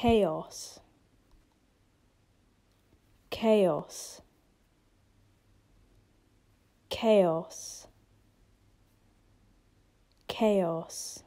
chaos, chaos, chaos, chaos.